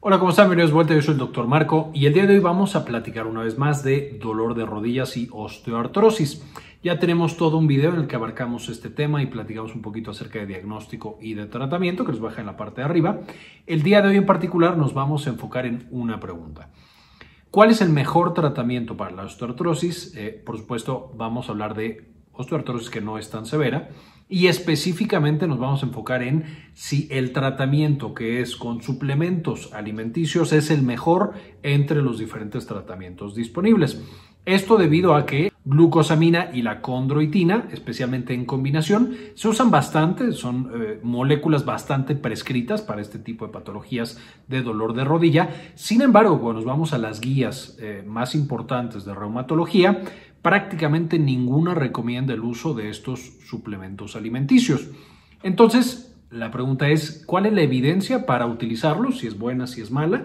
Hola, ¿cómo están? Bienvenidos de vuelta. Yo soy el doctor Marco y el día de hoy vamos a platicar una vez más de dolor de rodillas y osteoartrosis. Ya tenemos todo un video en el que abarcamos este tema y platicamos un poquito acerca de diagnóstico y de tratamiento que les baja en la parte de arriba. El día de hoy en particular nos vamos a enfocar en una pregunta. ¿Cuál es el mejor tratamiento para la osteoartrosis? Eh, por supuesto, vamos a hablar de osteoartrosis que no es tan severa y específicamente nos vamos a enfocar en si el tratamiento que es con suplementos alimenticios es el mejor entre los diferentes tratamientos disponibles. Esto debido a que glucosamina y la condroitina, especialmente en combinación, se usan bastante, son eh, moléculas bastante prescritas para este tipo de patologías de dolor de rodilla. Sin embargo, cuando nos vamos a las guías eh, más importantes de reumatología, prácticamente ninguna recomienda el uso de estos suplementos alimenticios. Entonces, la pregunta es, ¿cuál es la evidencia para utilizarlos? Si es buena, si es mala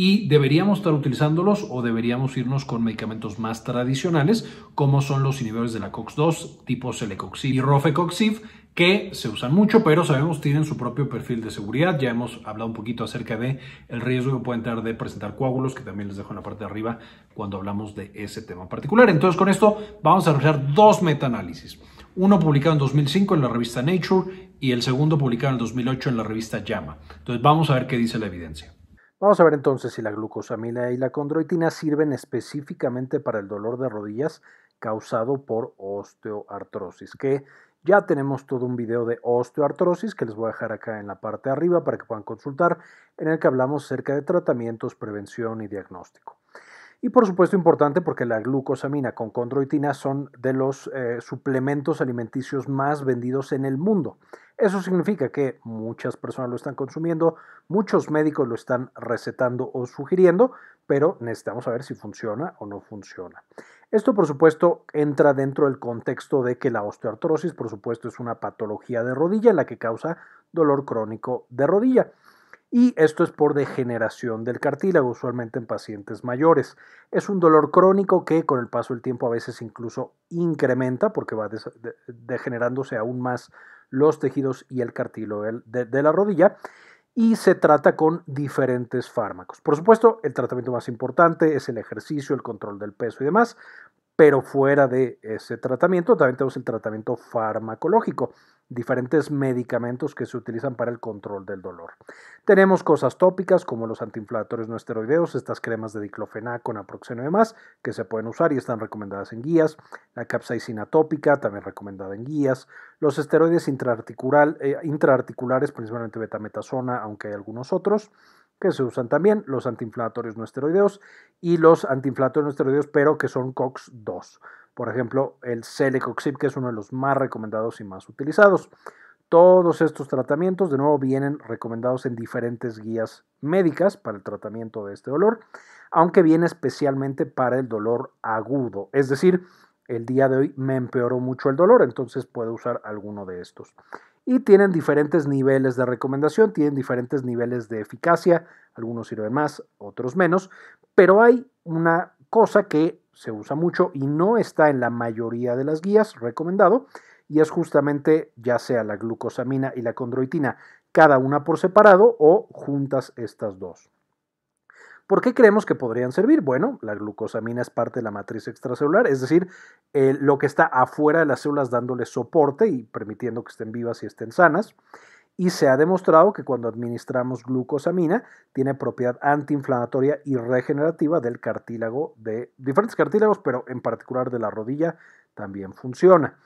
y deberíamos estar utilizándolos o deberíamos irnos con medicamentos más tradicionales como son los inhibidores de la COX-2 tipo celecoxib y rofecoxib que se usan mucho pero sabemos tienen su propio perfil de seguridad. Ya hemos hablado un poquito acerca de el riesgo que pueden tener de presentar coágulos que también les dejo en la parte de arriba cuando hablamos de ese tema en particular. Entonces con esto vamos a realizar dos metaanálisis. Uno publicado en 2005 en la revista Nature y el segundo publicado en 2008 en la revista JAMA. Entonces vamos a ver qué dice la evidencia. Vamos a ver entonces si la glucosamina y la condroitina sirven específicamente para el dolor de rodillas causado por osteoartrosis, que ya tenemos todo un video de osteoartrosis que les voy a dejar acá en la parte de arriba para que puedan consultar, en el que hablamos acerca de tratamientos, prevención y diagnóstico. Y por supuesto importante porque la glucosamina con condroitina son de los eh, suplementos alimenticios más vendidos en el mundo. Eso significa que muchas personas lo están consumiendo, muchos médicos lo están recetando o sugiriendo, pero necesitamos saber si funciona o no funciona. Esto, por supuesto, entra dentro del contexto de que la osteoartrosis, por supuesto, es una patología de rodilla en la que causa dolor crónico de rodilla. Y esto es por degeneración del cartílago, usualmente en pacientes mayores. Es un dolor crónico que con el paso del tiempo a veces incluso incrementa porque va degenerándose aún más los tejidos y el cartílago de, la rodilla y se trata con diferentes fármacos. Por supuesto, el tratamiento más importante es el ejercicio, el control del peso y demás, pero fuera de ese tratamiento también tenemos el tratamiento farmacológico, diferentes medicamentos que se utilizan para el control del dolor. Tenemos cosas tópicas como los antiinflamatorios no esteroideos, estas cremas de diclofenaco, naproxeno y demás que se pueden usar y están recomendadas en guías, la capsaicina tópica también recomendada en guías, los esteroides intraarticular, eh, intraarticulares, principalmente betametasona, aunque hay algunos otros que se usan también, los antiinflamatorios no esteroideos y los antiinflamatorios no esteroideos pero que son COX-2. Por ejemplo, el Celecoxib, que es uno de los más recomendados y más utilizados. Todos estos tratamientos, de nuevo, vienen recomendados en diferentes guías médicas para el tratamiento de este dolor, aunque viene especialmente para el dolor agudo. Es decir, el día de hoy me empeoró mucho el dolor, entonces puedo usar alguno de estos. Y tienen diferentes niveles de recomendación, tienen diferentes niveles de eficacia, algunos sirven más, otros menos, pero hay una cosa que se usa mucho y no está en la mayoría de las guías recomendado, y es justamente ya sea la glucosamina y la condroitina, cada una por separado o juntas estas dos. ¿Por qué creemos que podrían servir? Bueno, la glucosamina es parte de la matriz extracelular, es decir, eh, lo que está afuera de las células dándole soporte y permitiendo que estén vivas y estén sanas y se ha demostrado que cuando administramos glucosamina tiene propiedad antiinflamatoria y regenerativa del cartílago de diferentes cartílagos, pero en particular de la rodilla también funciona.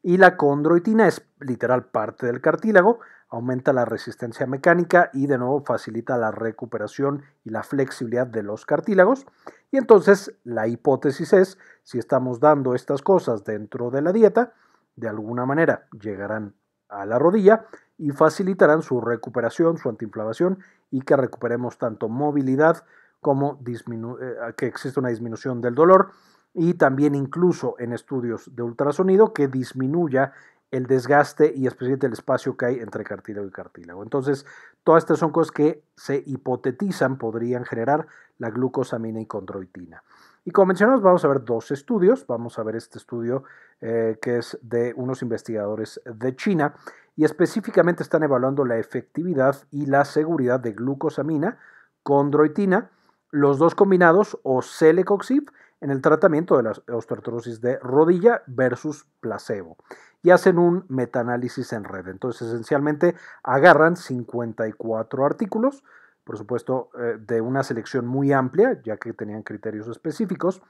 Y la condroitina es literal parte del cartílago, aumenta la resistencia mecánica y de nuevo facilita la recuperación y la flexibilidad de los cartílagos. Y entonces la hipótesis es, si estamos dando estas cosas dentro de la dieta, de alguna manera llegarán a la rodilla y facilitarán su recuperación, su antiinflamación y que recuperemos tanto movilidad como eh, que existe una disminución del dolor y también incluso en estudios de ultrasonido que disminuya el desgaste y especialmente el espacio que hay entre cartílago y cartílago. Entonces, todas estas son cosas que se hipotetizan podrían generar la glucosamina y condroitina. Y como mencionamos, vamos a ver dos estudios. Vamos a ver este estudio eh, que es de unos investigadores de China y específicamente están evaluando la efectividad y la seguridad de glucosamina condroitina, los dos combinados o celecoxib en el tratamiento de la osteoartrosis de rodilla versus placebo. Y hacen un metaanálisis en red. Entonces, esencialmente agarran 54 artículos, por supuesto, eh, de una selección muy amplia, ya que tenían criterios específicos,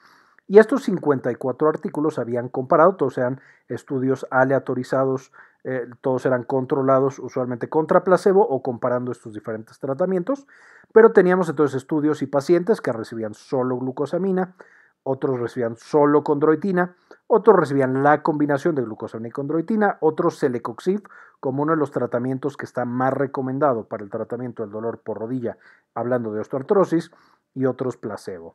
y estos 54 artículos habían comparado, todos eran estudios aleatorizados, eh, todos eran controlados usualmente contra placebo o comparando estos diferentes tratamientos, pero teníamos entonces estudios y pacientes que recibían solo glucosamina, otros recibían solo condroitina, otros recibían la combinación de glucosamina y condroitina, otros celecoxib como uno de los tratamientos que está más recomendado para el tratamiento del dolor por rodilla, hablando de osteoartrosis, y otros placebo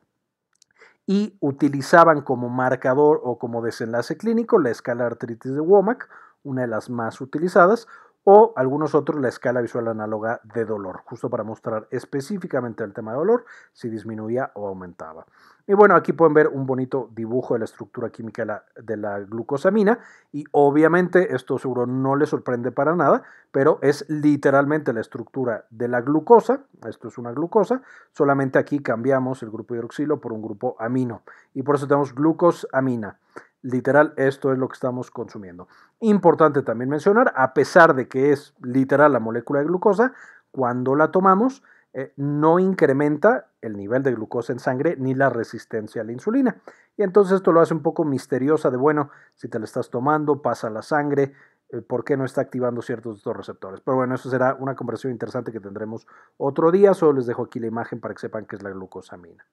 y utilizaban como marcador o como desenlace clínico la escala artritis de Womack, una de las más utilizadas, o algunos otros la escala visual análoga de dolor, justo para mostrar específicamente el tema de dolor, si disminuía o aumentaba. Y bueno, aquí pueden ver un bonito dibujo de la estructura química de la, glucosamina y obviamente esto seguro no les sorprende para nada, pero es literalmente la estructura de la glucosa, esto es una glucosa, solamente aquí cambiamos el grupo hidroxilo por un grupo amino y por eso tenemos glucosamina. Literal, esto es lo que estamos consumiendo. Importante también mencionar, a pesar de que es literal la molécula de glucosa, cuando la tomamos eh, no incrementa el nivel de glucosa en sangre ni la resistencia a la insulina. Y entonces esto lo hace un poco misteriosa de, bueno, si te la estás tomando, pasa la sangre, eh, por qué no está activando ciertos estos receptores. Pero bueno, eso será una conversación interesante que tendremos otro día. Solo les dejo aquí la imagen para que sepan qué es la glucosamina.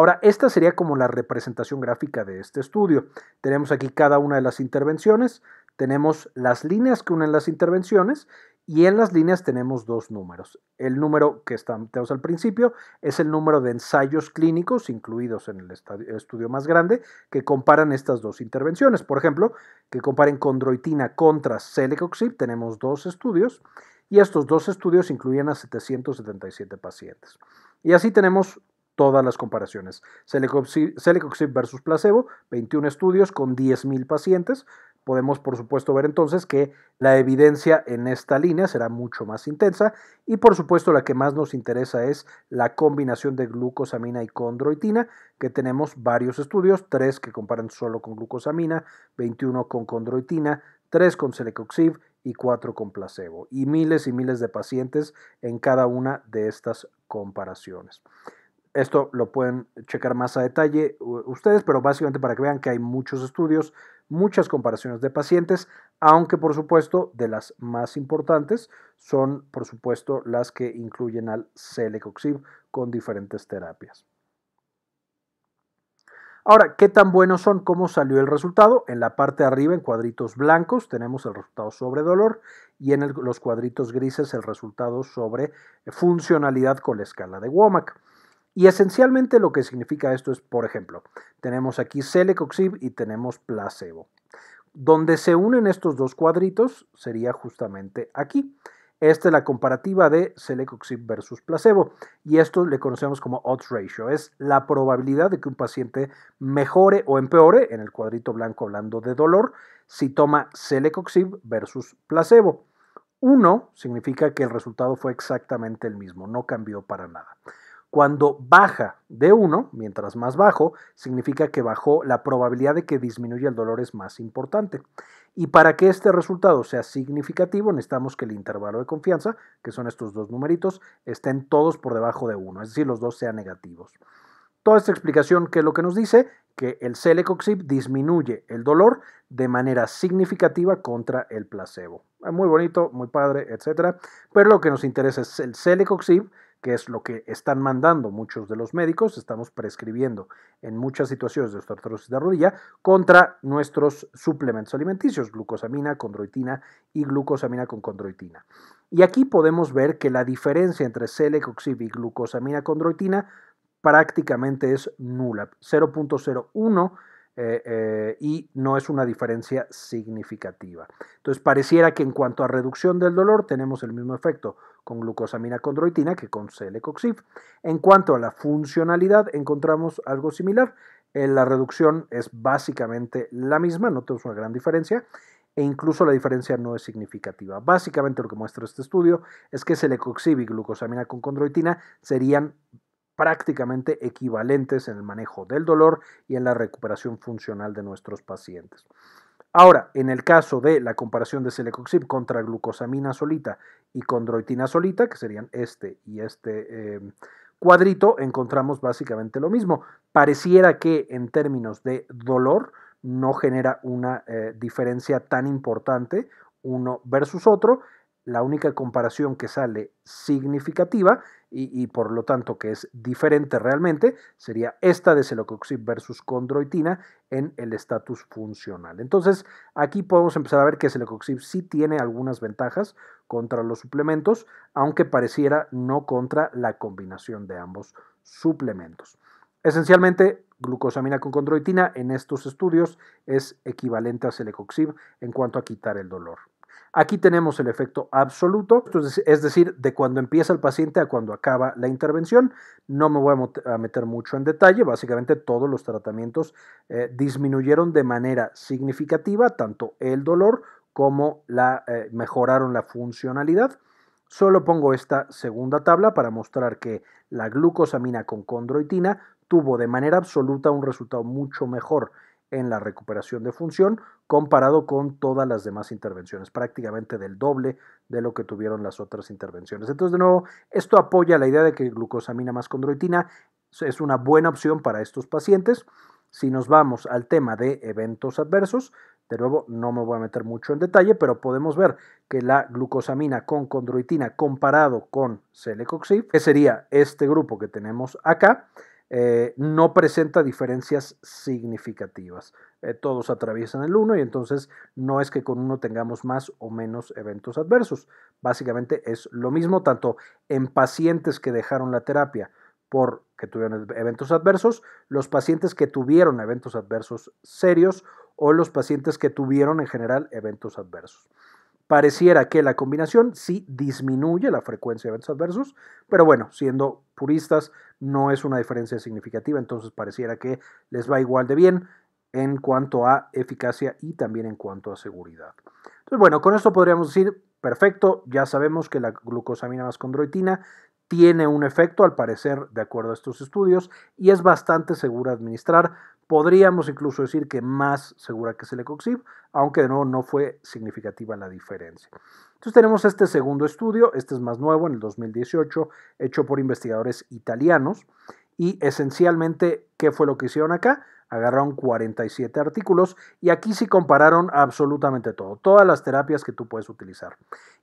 Ahora, esta sería como la representación gráfica de este estudio. Tenemos aquí cada una de las intervenciones, tenemos las líneas que unen las intervenciones y en las líneas tenemos dos números. El número que tenemos al principio es el número de ensayos clínicos incluidos en el estudio más grande que comparan estas dos intervenciones. Por ejemplo, que comparen condroitina contra celecoxib, tenemos dos estudios y estos dos estudios incluían a 777 pacientes. Y así tenemos todas las comparaciones. Celecoxib versus placebo, 21 estudios con 10.000 pacientes. Podemos, por supuesto, ver entonces que la evidencia en esta línea será mucho más intensa y, por supuesto, la que más nos interesa es la combinación de glucosamina y condroitina, que tenemos varios estudios, tres que comparan solo con glucosamina, 21 con condroitina, 3 con celecoxib y 4 con placebo, y miles y miles de pacientes en cada una de estas comparaciones. Esto lo pueden checar más a detalle ustedes, pero básicamente para que vean que hay muchos estudios, muchas comparaciones de pacientes, aunque por supuesto de las más importantes son por supuesto las que incluyen al celecoxib con diferentes terapias. Ahora, ¿qué tan buenos son? ¿Cómo salió el resultado? En la parte de arriba, en cuadritos blancos, tenemos el resultado sobre dolor y en los cuadritos grises el resultado sobre funcionalidad con la escala de Womack. Y esencialmente lo que significa esto es, por ejemplo, tenemos aquí celecoxib y tenemos placebo. Donde se unen estos dos cuadritos sería justamente aquí. Esta es la comparativa de celecoxib versus placebo y esto le conocemos como odds ratio, es la probabilidad de que un paciente mejore o empeore, en el cuadrito blanco hablando de dolor, si toma celecoxib versus placebo. Uno significa que el resultado fue exactamente el mismo, no cambió para nada. Cuando baja de 1, mientras más bajo, significa que bajó, la probabilidad de que disminuya el dolor es más importante. Y para que este resultado sea significativo, necesitamos que el intervalo de confianza, que son estos dos numeritos, estén todos por debajo de 1, es decir, los dos sean negativos. Toda esta explicación ¿qué es lo que nos dice que el Celecoxib disminuye el dolor de manera significativa contra el placebo. Muy bonito, muy padre, etcétera, pero lo que nos interesa es el Celecoxib que es lo que están mandando muchos de los médicos, estamos prescribiendo en muchas situaciones de osteoartrosis de rodilla contra nuestros suplementos alimenticios, glucosamina, condroitina y glucosamina con condroitina. Y aquí podemos ver que la diferencia entre celecoxib y glucosamina condroitina prácticamente es nula, 0.01 eh, eh, y no es una diferencia significativa. Entonces pareciera que en cuanto a reducción del dolor tenemos el mismo efecto, con glucosamina condroitina que con celecoxib. En cuanto a la funcionalidad, encontramos algo similar. Eh, la reducción es básicamente la misma, no tenemos una gran diferencia e incluso la diferencia no es significativa. Básicamente lo que muestra este estudio es que celecoxib y glucosamina con condroitina serían prácticamente equivalentes en el manejo del dolor y en la recuperación funcional de nuestros pacientes. Ahora, en el caso de la comparación de celecoxib contra glucosamina solita y condroitina solita, que serían este y este em, cuadrito, encontramos básicamente lo mismo. Pareciera que en términos de dolor no genera una eh, diferencia tan importante uno versus otro, la única comparación que sale significativa y, por lo tanto que es diferente realmente sería esta de Celecoxib versus condroitina en el estatus funcional. Entonces aquí podemos empezar a ver que Celecoxib sí tiene algunas ventajas contra los suplementos, aunque pareciera no contra la combinación de ambos suplementos. Esencialmente, glucosamina con condroitina en estos estudios es equivalente a celecoxib en cuanto a quitar el dolor. Aquí tenemos el efecto absoluto, es decir, de cuando empieza el paciente a cuando acaba la intervención. No me voy a meter mucho en detalle, básicamente todos los tratamientos eh, disminuyeron de manera significativa tanto el dolor como la, eh, mejoraron la funcionalidad. Solo pongo esta segunda tabla para mostrar que la glucosamina con condroitina tuvo de manera absoluta un resultado mucho mejor en la recuperación de función comparado con todas las demás intervenciones, prácticamente del doble de lo que tuvieron las otras intervenciones. Entonces, de nuevo, esto apoya la idea de que glucosamina más condroitina es una buena opción para estos pacientes. Si nos vamos al tema de eventos adversos, de nuevo no me voy a meter mucho en detalle, pero podemos ver que la glucosamina con condroitina comparado con celecoxib, que sería este grupo que tenemos acá, eh, no presenta diferencias significativas. Eh, todos atraviesan el uno y entonces no es que con uno tengamos más o menos eventos adversos. Básicamente es lo mismo tanto en pacientes que dejaron la terapia porque tuvieron eventos adversos, los pacientes que tuvieron eventos adversos serios o los pacientes que tuvieron en general eventos adversos pareciera que la combinación sí disminuye la frecuencia de eventos adversos, pero bueno, siendo puristas no es una diferencia significativa, entonces pareciera que les va igual de bien en cuanto a eficacia y también en cuanto a seguridad. Entonces, bueno, con esto podríamos decir, perfecto, ya sabemos que la glucosamina más condroitina tiene un efecto, al parecer, de acuerdo a estos estudios, y es bastante segura administrar. Podríamos incluso decir que más segura que Celecoxib, aunque de nuevo no fue significativa la diferencia. Entonces tenemos este segundo estudio, este es más nuevo, en el 2018, hecho por investigadores italianos, y esencialmente, ¿qué fue lo que hicieron acá? agarraron 47 artículos y aquí sí compararon absolutamente todo, todas las terapias que tú puedes utilizar.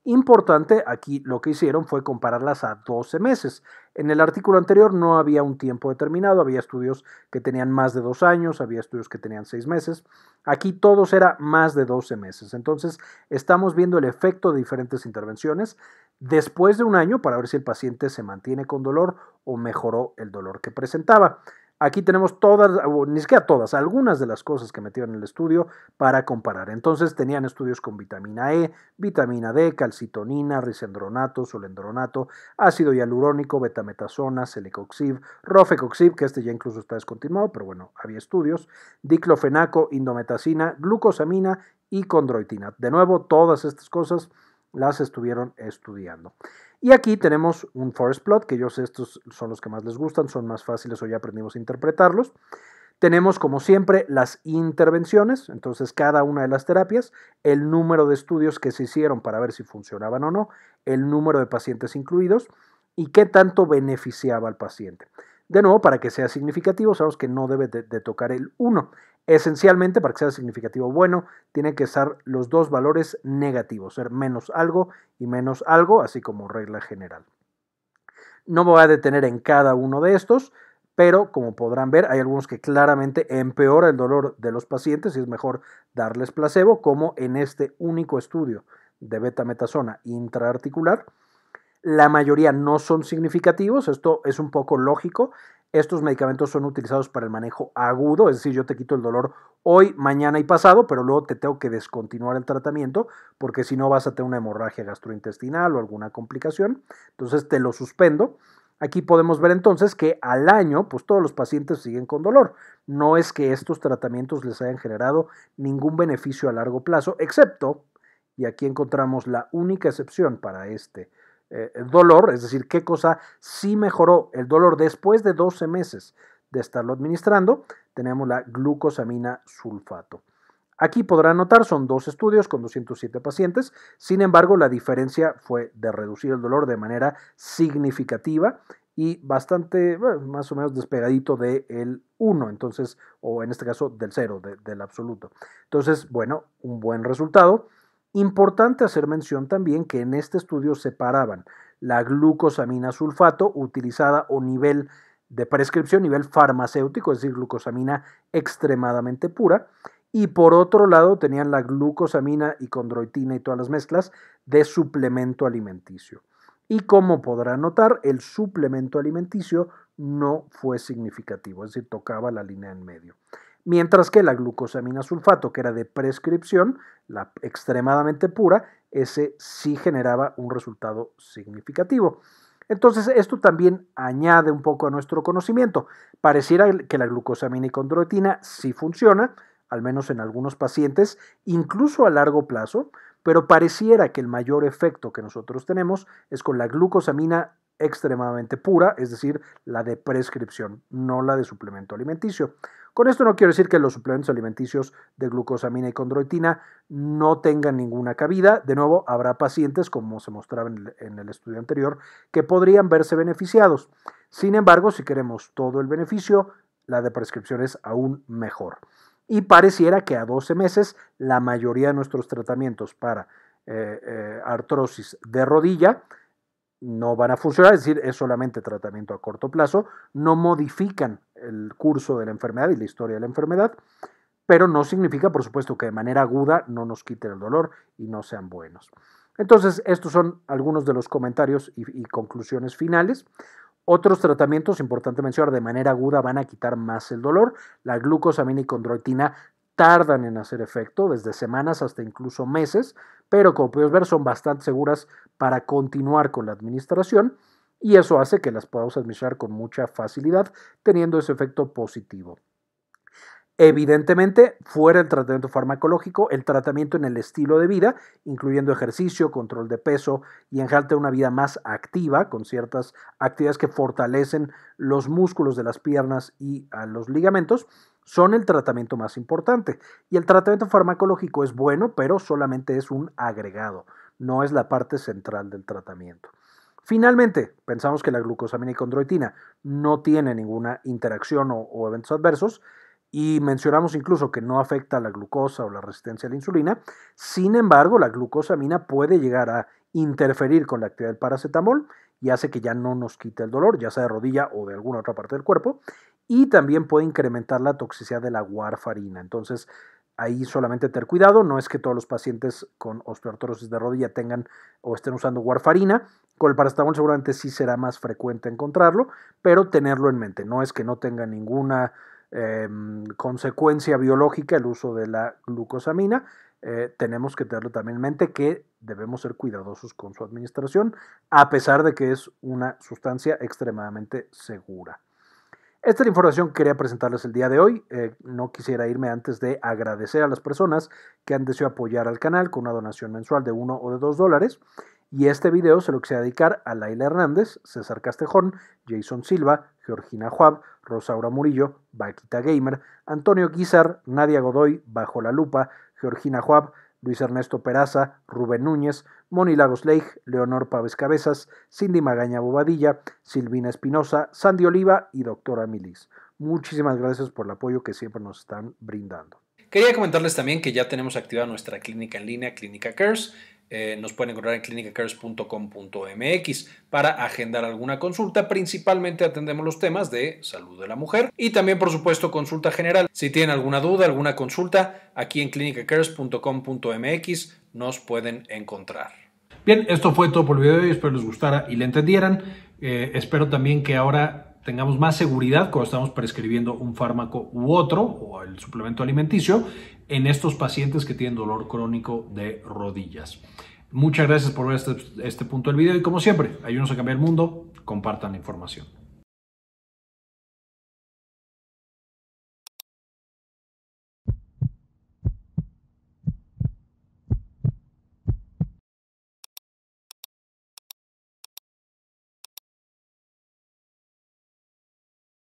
Importante, aquí lo que hicieron fue compararlas a 12 meses. En el artículo anterior no había un tiempo determinado, había estudios que tenían más de dos años, había estudios que tenían seis meses. Aquí todos era más de 12 meses. Entonces, estamos viendo el efecto de diferentes intervenciones después de un año para ver si el paciente se mantiene con dolor o mejoró el dolor que presentaba. Aquí tenemos todas, ni siquiera todas, algunas de las cosas que metieron en el estudio para comparar. Entonces tenían estudios con vitamina E, vitamina D, calcitonina, risendronato, solendronato, ácido hialurónico, betametasona, celecoxib, rofecoxib, que este ya incluso está descontinuado, pero bueno, había estudios, diclofenaco, indometacina, glucosamina y condroitina. De nuevo, todas estas cosas las estuvieron estudiando. Y aquí tenemos un forest plot, que yo sé estos son los que más les gustan, son más fáciles hoy ya aprendimos a interpretarlos. Tenemos, como siempre, las intervenciones, entonces cada una de las terapias, el número de estudios que se hicieron para ver si funcionaban o no, el número de pacientes incluidos y qué tanto beneficiaba al paciente. De nuevo, para que sea significativo, sabemos que no debe de, de tocar el 1. Esencialmente, para que sea significativo bueno, tienen que estar los dos valores negativos, ser menos algo y menos algo, así como regla general. No me voy a detener en cada uno de estos, pero como podrán ver, hay algunos que claramente empeora el dolor de los pacientes y es mejor darles placebo, como en este único estudio de betametasona intraarticular. La mayoría no son significativos, esto es un poco lógico. Estos medicamentos son utilizados para el manejo agudo, es decir, yo te quito el dolor hoy, mañana y pasado, pero luego te tengo que descontinuar el tratamiento porque si no vas a tener una hemorragia gastrointestinal o alguna complicación. Entonces te lo suspendo. Aquí podemos ver entonces que al año, pues todos los pacientes siguen con dolor. No es que estos tratamientos les hayan generado ningún beneficio a largo plazo, excepto, y aquí encontramos la única excepción para este eh, el dolor, es decir, qué cosa sí mejoró el dolor después de 12 meses de estarlo administrando, tenemos la glucosamina sulfato. Aquí podrán notar, son dos estudios con 207 pacientes, sin embargo la diferencia fue de reducir el dolor de manera significativa y bastante, más o menos despegadito del 1, entonces, o en este caso del 0, del absoluto. Entonces, bueno, un buen resultado Importante hacer mención también que en este estudio separaban la glucosamina sulfato utilizada o nivel de prescripción, nivel farmacéutico, es decir, glucosamina extremadamente pura, y por otro lado tenían la glucosamina y condroitina y todas las mezclas de suplemento alimenticio. Y como podrán notar, el suplemento alimenticio no fue significativo, es decir, tocaba la línea en medio mientras que la glucosamina sulfato, que era de prescripción, la extremadamente pura, ese sí generaba un resultado significativo. Entonces, esto también añade un poco a nuestro conocimiento. Pareciera que la glucosamina y condroitina sí funciona, al menos en algunos pacientes, incluso a largo plazo, pero pareciera que el mayor efecto que nosotros tenemos es con la glucosamina extremadamente pura, es decir, la de prescripción, no la de suplemento alimenticio. Con esto no quiero decir que los suplementos alimenticios de glucosamina y condroitina no tengan ninguna cabida. De nuevo, habrá pacientes, como se mostraba en el estudio anterior, que podrían verse beneficiados. Sin embargo, si queremos todo el beneficio, la de prescripción es aún mejor. Y pareciera que a 12 meses la mayoría de nuestros tratamientos para eh, eh, artrosis de rodilla no van a funcionar, es decir, es solamente tratamiento a corto plazo, no modifican el curso de la enfermedad y la historia de la enfermedad, pero no significa, por supuesto, que de manera aguda no nos quiten el dolor y no sean buenos. Entonces, estos son algunos de los comentarios y, conclusiones finales. Otros tratamientos, importante mencionar, de manera aguda van a quitar más el dolor. La glucosamina y condroitina tardan en hacer efecto, desde semanas hasta incluso meses, pero como puedes ver son bastante seguras para continuar con la administración y eso hace que las podamos administrar con mucha facilidad, teniendo ese efecto positivo. Evidentemente, fuera el tratamiento farmacológico, el tratamiento en el estilo de vida, incluyendo ejercicio, control de peso y general una vida más activa, con ciertas actividades que fortalecen los músculos de las piernas y a ah, los ligamentos, son el tratamiento más importante. Y el tratamiento farmacológico es bueno, pero solamente es un agregado, no es la parte central del tratamiento. Finalmente, pensamos que la glucosamina y condroitina no tiene ninguna interacción o eventos adversos, y mencionamos incluso que no afecta a la glucosa o la resistencia a la insulina. Sin embargo, la glucosamina puede llegar a interferir con la actividad del paracetamol y hace que ya no nos quite el dolor, ya sea de rodilla o de alguna otra parte del cuerpo, y también puede incrementar la toxicidad de la warfarina. Entonces, ahí solamente tener cuidado, no es que todos los pacientes con osteoartrosis de rodilla tengan o estén usando warfarina, con el paracetamol seguramente sí será más frecuente encontrarlo, pero tenerlo en mente, no es que no tenga ninguna Em, consecuencia biológica el uso de la glucosamina, eh, tenemos que tenerlo también en mente que debemos ser cuidadosos con su administración, a pesar de que es una sustancia extremadamente segura. Esta es la información que quería presentarles el día de hoy. Eh, no quisiera irme antes de agradecer a las personas que han deseado apoyar al canal con una donación mensual de uno o de dos dólares. Y este video se lo quise dedicar a Laila Hernández, César Castejón, Jason Silva, Georgina Juab, Rosaura Murillo, Vaquita Gamer, Antonio Guizar, Nadia Godoy, Bajo la Lupa, Georgina Juab, Luis Ernesto Peraza, Rubén Núñez, Moni Lagos Leonor Paves Cabezas, Cindy Magaña Bobadilla, Silvina Espinosa, Sandy Oliva y Doctora Milis. Muchísimas gracias por el apoyo que siempre nos están brindando. Quería comentarles también que ya tenemos activada nuestra clínica en línea, Clínica Cares. Eh, nos pueden encontrar en clinicacares.com.mx para agendar alguna consulta. Principalmente atendemos los temas de salud de la mujer y también, por supuesto, consulta general. Si tienen alguna duda, alguna consulta, aquí en clinicacares.com.mx nos pueden encontrar. Bien, esto fue todo por el video de hoy. Espero les gustara y le entendieran. Eh, espero también que ahora tengamos más seguridad cuando estamos prescribiendo un fármaco u otro o el suplemento alimenticio en estos pacientes que tienen dolor crónico de rodillas. Muchas gracias por ver este, este punto del video y como siempre, ayúdenos a cambiar el mundo, compartan la información.